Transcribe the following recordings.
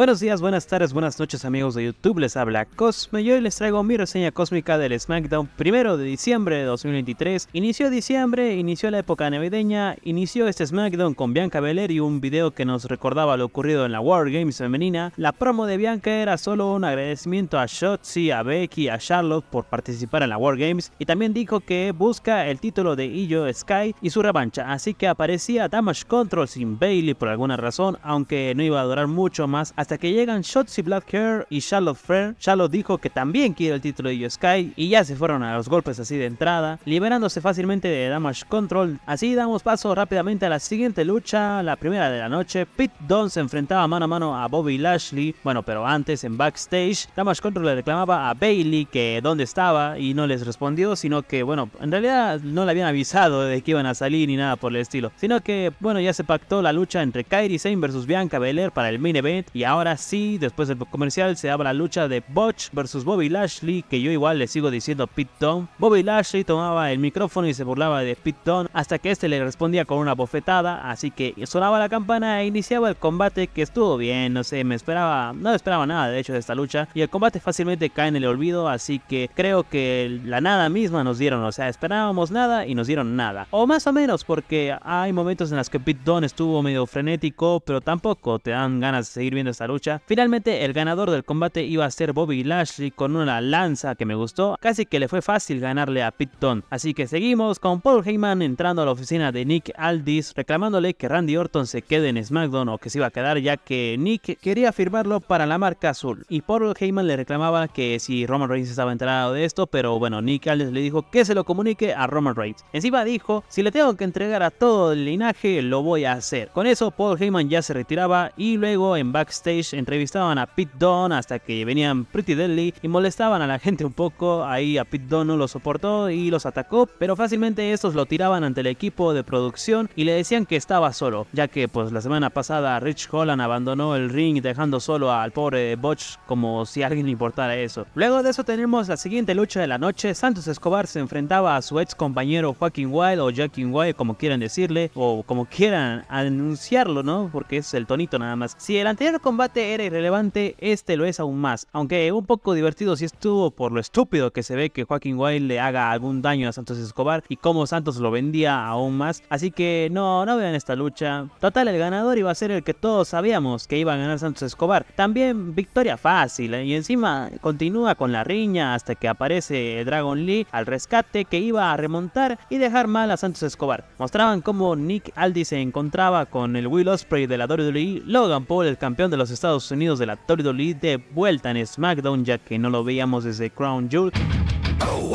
Buenos días, buenas tardes, buenas noches amigos de YouTube, les habla Cosme y hoy les traigo mi reseña cósmica del SmackDown primero de diciembre de 2023. Inició diciembre, inició la época navideña, inició este SmackDown con Bianca Belair y un video que nos recordaba lo ocurrido en la WarGames Games femenina. La promo de Bianca era solo un agradecimiento a Shotzi, a Becky, a Charlotte por participar en la WarGames Games y también dijo que busca el título de Illo Sky y su revancha, así que aparecía Damage Control sin Bailey por alguna razón, aunque no iba a durar mucho más hasta hasta que llegan Shotzi Blackhair y Charlotte Flair. Charlotte dijo que también quiere el título de yo Sky y ya se fueron a los golpes así de entrada, liberándose fácilmente de Damage Control. Así damos paso rápidamente a la siguiente lucha, la primera de la noche. Pete Dunne se enfrentaba mano a mano a Bobby Lashley, bueno, pero antes en backstage, Damage Control le reclamaba a Bailey que dónde estaba y no les respondió, sino que bueno, en realidad no le habían avisado de que iban a salir ni nada por el estilo, sino que bueno, ya se pactó la lucha entre Kairi Sane versus Bianca Belair para el main event y ahora Ahora sí, después del comercial se daba la lucha de Butch versus Bobby Lashley, que yo igual le sigo diciendo Pit Bobby Lashley tomaba el micrófono y se burlaba de Pit hasta que este le respondía con una bofetada, así que sonaba la campana e iniciaba el combate que estuvo bien, no sé, me esperaba, no esperaba nada de hecho de esta lucha y el combate fácilmente cae en el olvido, así que creo que la nada misma nos dieron, o sea, esperábamos nada y nos dieron nada. O más o menos porque hay momentos en los que Pit estuvo medio frenético, pero tampoco te dan ganas de seguir viendo esta lucha lucha. Finalmente el ganador del combate iba a ser Bobby Lashley con una lanza que me gustó, casi que le fue fácil ganarle a Pitton. Así que seguimos con Paul Heyman entrando a la oficina de Nick Aldis reclamándole que Randy Orton se quede en SmackDown o que se iba a quedar ya que Nick quería firmarlo para la marca azul. Y Paul Heyman le reclamaba que si Roman Reigns estaba enterado de esto, pero bueno, Nick Aldis le dijo que se lo comunique a Roman Reigns. Encima dijo, si le tengo que entregar a todo el linaje, lo voy a hacer. Con eso Paul Heyman ya se retiraba y luego en backstage entrevistaban a Pete Don hasta que venían Pretty Deadly y molestaban a la gente un poco. Ahí a Pete Don no lo soportó y los atacó, pero fácilmente estos lo tiraban ante el equipo de producción y le decían que estaba solo, ya que pues la semana pasada Rich Holland abandonó el ring dejando solo al pobre Butch como si a alguien le importara eso. Luego de eso tenemos la siguiente lucha de la noche, Santos Escobar se enfrentaba a su ex compañero Joaquín Wild o Joaquin Wild como quieran decirle o como quieran anunciarlo, ¿no? Porque es el tonito nada más. Si el anterior combate combate era irrelevante, este lo es aún más, aunque un poco divertido si estuvo por lo estúpido que se ve que Joaquín Wild le haga algún daño a Santos Escobar y cómo Santos lo vendía aún más, así que no, no vean esta lucha. Total, el ganador iba a ser el que todos sabíamos que iba a ganar Santos Escobar, también victoria fácil y encima continúa con la riña hasta que aparece Dragon Lee al rescate que iba a remontar y dejar mal a Santos Escobar. Mostraban cómo Nick Aldi se encontraba con el Will Osprey de la WWE, Logan Paul el campeón de los Estados Unidos de la WWE de vuelta en SmackDown ya que no lo veíamos desde Crown Jewel. Oh,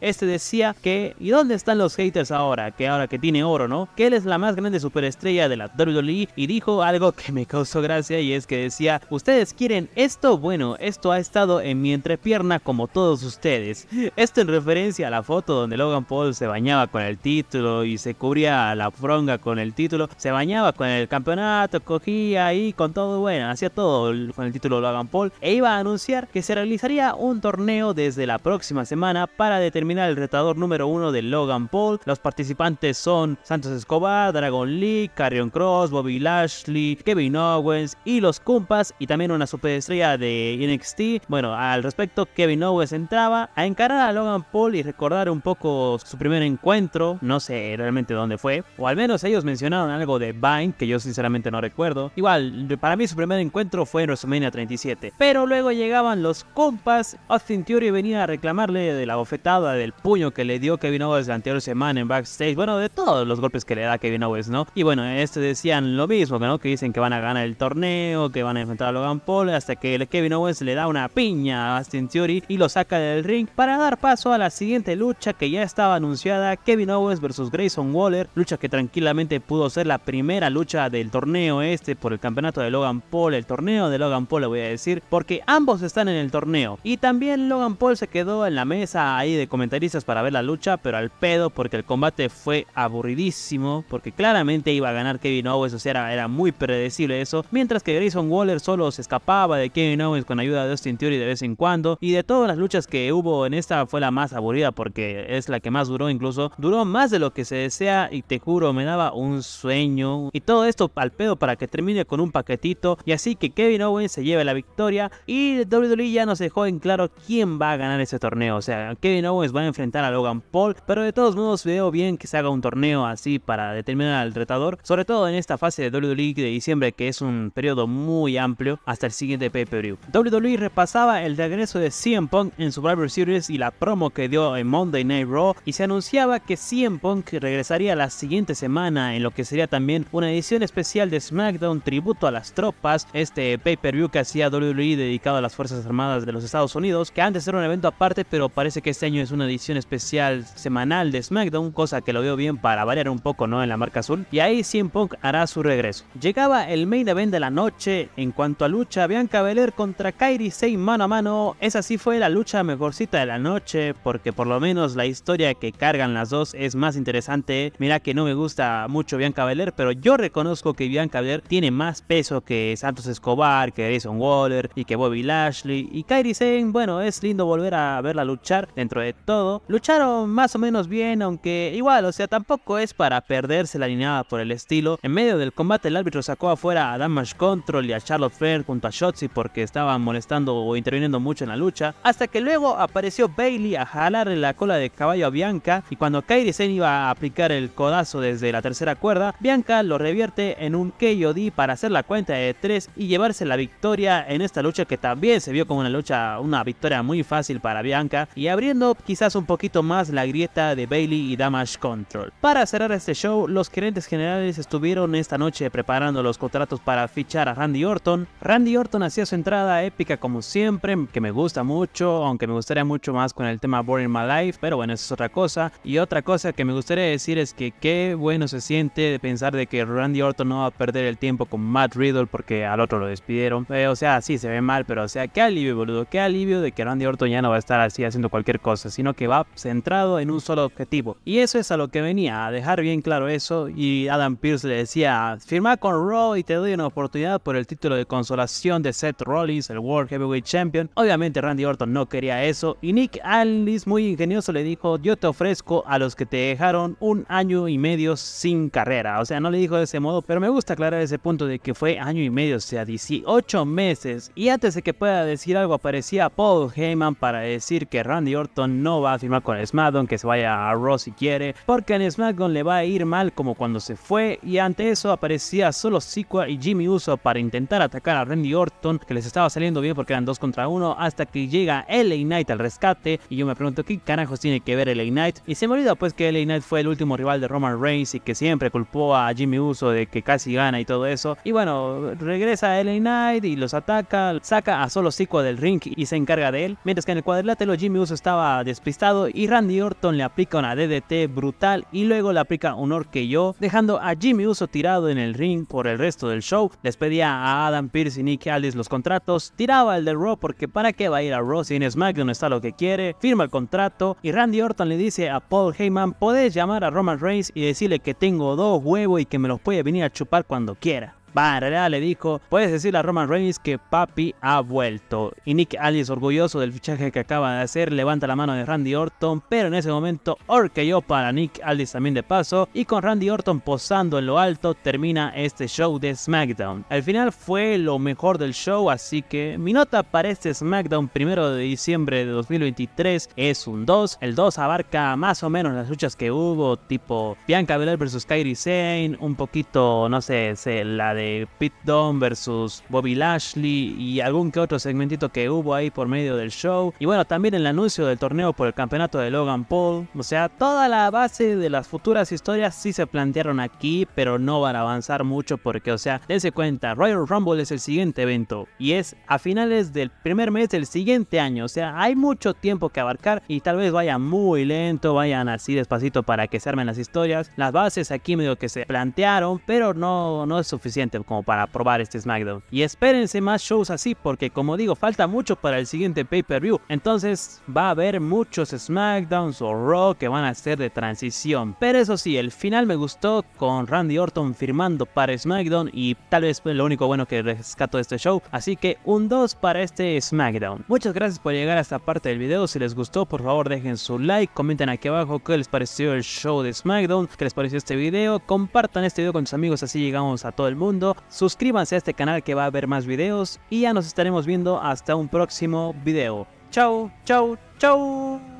este decía que, ¿y dónde están los haters ahora? Que ahora que tiene oro, ¿no? Que él es la más grande superestrella de la WWE y dijo algo que me causó gracia y es que decía, ¿ustedes quieren esto? Bueno, esto ha estado en mi entrepierna como todos ustedes. Esto en referencia a la foto donde Logan Paul se bañaba con el título y se cubría la fronga con el título, se bañaba con el campeonato, cogía ahí con todo, bueno, hacía todo con el título Logan Paul e iba a anunciar que se realizaría un torneo desde la próxima semana para determinar el retador número uno de Logan Paul. Los participantes son Santos Escobar, Dragon Lee, Carrion Cross, Bobby Lashley, Kevin Owens y los Compas y también una superestrella de NXT. Bueno, al respecto, Kevin Owens entraba a encarar a Logan Paul y recordar un poco su primer encuentro. No sé realmente dónde fue, o al menos ellos mencionaron algo de Vine que yo sinceramente no recuerdo. Igual, para mí su primer encuentro fue en WrestleMania 37. Pero luego llegaban los compas. Austin Theory venía a reclamarle de la bofetada del puño que le dio Kevin Owens la anterior semana en backstage, bueno, de todos los golpes que le da Kevin Owens, ¿no? Y bueno, este decían lo mismo, ¿no? Que dicen que van a ganar el torneo, que van a enfrentar a Logan Paul, hasta que Kevin Owens le da una piña a Austin Theory y lo saca del ring para dar paso a la siguiente lucha que ya estaba anunciada, Kevin Owens versus Grayson Waller, lucha que tranquilamente pudo ser la primera lucha del torneo este por el campeonato de Logan Paul, el torneo de Logan Paul le voy a decir, porque ambos están en el torneo y también Logan Paul se quedó en la mesa ahí de comentarios para ver la lucha, pero al pedo porque el combate fue aburridísimo, porque claramente iba a ganar Kevin Owens, o sea, era, muy predecible eso, mientras que Grayson Waller solo se escapaba de Kevin Owens con ayuda de Austin Theory de vez en cuando, y de todas las luchas que hubo en esta fue la más aburrida porque es la que más duró incluso, duró más de lo que se desea y te juro, me daba un sueño, y todo esto al pedo para que termine con un paquetito, y así que Kevin Owens se lleve la victoria, y WWE ya nos dejó en claro quién va a ganar ese torneo, o sea, Kevin Owens va a enfrentar a Logan Paul, pero de todos modos veo bien que se haga un torneo así para determinar al retador, sobre todo en esta fase de WWE de diciembre que es un periodo muy amplio hasta el siguiente pay-per-view. WWE repasaba el regreso de CM Punk en Survivor Series y la promo que dio en Monday Night Raw y se anunciaba que CM Punk regresaría la siguiente semana en lo que sería también una edición especial de SmackDown tributo a las tropas, este pay-per-view que hacía WWE dedicado a las Fuerzas Armadas de los Estados Unidos, que antes era un evento aparte pero parece que este año es una edición especial semanal de SmackDown, cosa que lo veo bien para variar un poco ¿no? en la marca azul, y ahí CM Punk hará su regreso. Llegaba el main event de la noche, en cuanto a lucha, Bianca Belair contra Kairi Sane mano a mano, esa sí fue la lucha mejorcita de la noche, porque por lo menos la historia que cargan las dos es más interesante, mira que no me gusta mucho Bianca Belair, pero yo reconozco que Bianca Belair tiene más peso que Santos Escobar, que Jason Waller y que Bobby Lashley, y Kairi Sane, bueno, es lindo volver a verla luchar dentro de todo lucharon más o menos bien, aunque igual, o sea, tampoco es para perderse la alineada por el estilo. En medio del combate, el árbitro sacó afuera a Damage Control y a Charlotte Flair junto a Shotzi porque estaban molestando o interviniendo mucho en la lucha, hasta que luego apareció Bailey a jalarle la cola de caballo a Bianca y cuando Kairi Sen iba a aplicar el codazo desde la tercera cuerda, Bianca lo revierte en un KOD para hacer la cuenta de 3 y llevarse la victoria en esta lucha que también se vio como una lucha, una victoria muy fácil para Bianca y abriendo quizás un poquito más la grieta de Bailey y Damage Control. Para cerrar este show, los gerentes generales estuvieron esta noche preparando los contratos para fichar a Randy Orton. Randy Orton hacía su entrada épica como siempre, que me gusta mucho, aunque me gustaría mucho más con el tema Boring My Life, pero bueno, eso es otra cosa. Y otra cosa que me gustaría decir es que qué bueno se siente de pensar de que Randy Orton no va a perder el tiempo con Matt Riddle porque al otro lo despidieron. Eh, o sea, sí se ve mal, pero o sea, qué alivio, boludo, qué alivio de que Randy Orton ya no va a estar así haciendo cualquier cosa, sino que va centrado en un solo objetivo. Y eso es a lo que venía, a dejar bien claro eso. Y Adam Pierce le decía, firma con Raw y te doy una oportunidad por el título de consolación de Seth Rollins, el World Heavyweight Champion. Obviamente Randy Orton no quería eso. Y Nick Alice, muy ingenioso, le dijo, yo te ofrezco a los que te dejaron un año y medio sin carrera. O sea, no le dijo de ese modo, pero me gusta aclarar ese punto de que fue año y medio, o sea, 18 meses. Y antes de que pueda decir algo, aparecía Paul Heyman para decir que Randy Orton no va a firmar con SmackDown, que se vaya a Raw si quiere, porque en SmackDown le va a ir mal como cuando se fue y ante eso aparecía solo Sikoa y Jimmy Uso para intentar atacar a Randy Orton, que les estaba saliendo bien porque eran dos contra uno, hasta que llega LA Knight al rescate y yo me pregunto qué carajos tiene que ver LA Knight y se me olvida pues que LA Knight fue el último rival de Roman Reigns y que siempre culpó a Jimmy Uso de que casi gana y todo eso y bueno, regresa LA Knight y los ataca, saca a solo Sikoa del ring y se encarga de él, mientras que en el cuadrilátero Jimmy Uso estaba despierto y Randy Orton le aplica una DDT brutal y luego le aplica un yo dejando a Jimmy Uso tirado en el ring por el resto del show. Les pedía a Adam Pearce y Nick Aldis los contratos, tiraba el de Raw porque para qué va a ir a Raw si en SmackDown está lo que quiere, firma el contrato y Randy Orton le dice a Paul Heyman, podés llamar a Roman Reigns y decirle que tengo dos huevos y que me los puede venir a chupar cuando quiera. Bah, en realidad le dijo, puedes decirle a Roman Reigns que papi ha vuelto. Y Nick Aldis, orgulloso del fichaje que acaba de hacer, levanta la mano de Randy Orton, pero en ese momento orqueó para Nick Aldis también de paso, y con Randy Orton posando en lo alto termina este show de SmackDown. Al final fue lo mejor del show, así que mi nota para este SmackDown primero de diciembre de 2023 es un 2. El 2 abarca más o menos las luchas que hubo, tipo Bianca Belair vs Kairi Sane, un poquito, no sé, la de Pete Dunne versus Bobby Lashley y algún que otro segmentito que hubo ahí por medio del show. Y bueno, también el anuncio del torneo por el campeonato de Logan Paul. O sea, toda la base de las futuras historias sí se plantearon aquí, pero no van a avanzar mucho porque, o sea, dense cuenta, Royal Rumble es el siguiente evento y es a finales del primer mes del siguiente año. O sea, hay mucho tiempo que abarcar y tal vez vayan muy lento, vayan así despacito para que se armen las historias. Las bases aquí medio que se plantearon, pero no, no es suficiente como para probar este SmackDown. Y espérense más shows así porque como digo, falta mucho para el siguiente pay-per-view. Entonces va a haber muchos SmackDowns o Raw que van a ser de transición. Pero eso sí, el final me gustó con Randy Orton firmando para SmackDown y tal vez lo único bueno que rescató este show. Así que un 2 para este SmackDown. Muchas gracias por llegar a esta parte del video. Si les gustó, por favor dejen su like, comenten aquí abajo qué les pareció el show de SmackDown, qué les pareció este video, compartan este video con sus amigos así llegamos a todo el mundo suscríbanse a este canal que va a haber más videos y ya nos estaremos viendo hasta un próximo video. Chao, chao, chao.